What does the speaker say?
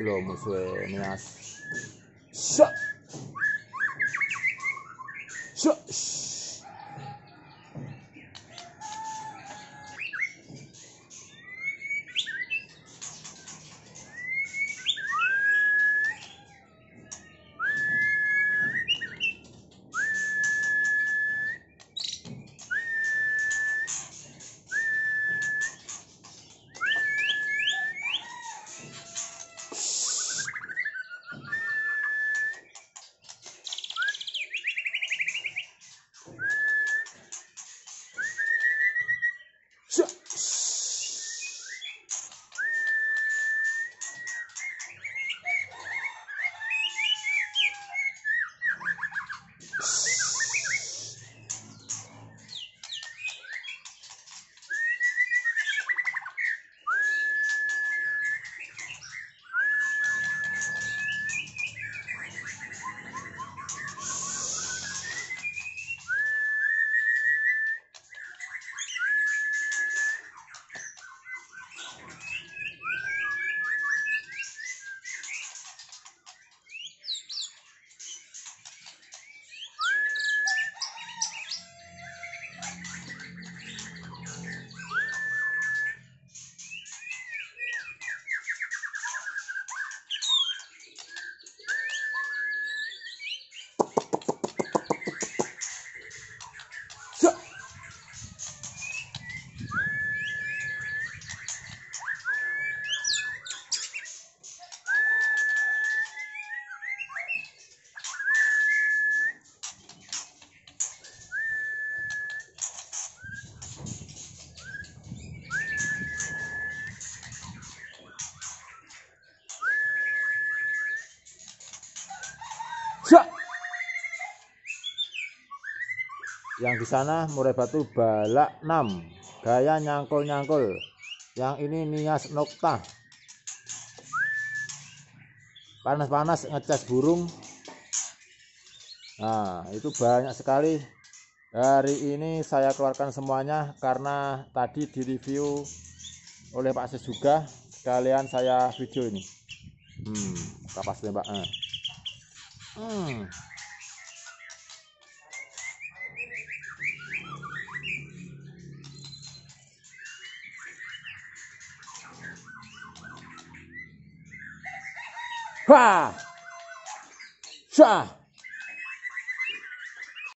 Lo musuh nias. Shut. Shut. Yang di sana murai batu balak 6. Gaya nyangkul-nyangkul. Yang ini nias nokta Panas-panas ngecas burung. Nah, itu banyak sekali. Hari ini saya keluarkan semuanya karena tadi di review oleh Pak Ses juga Kalian saya video ini. Hmm, kapas tembak. Eh. 嗯，唰！唰！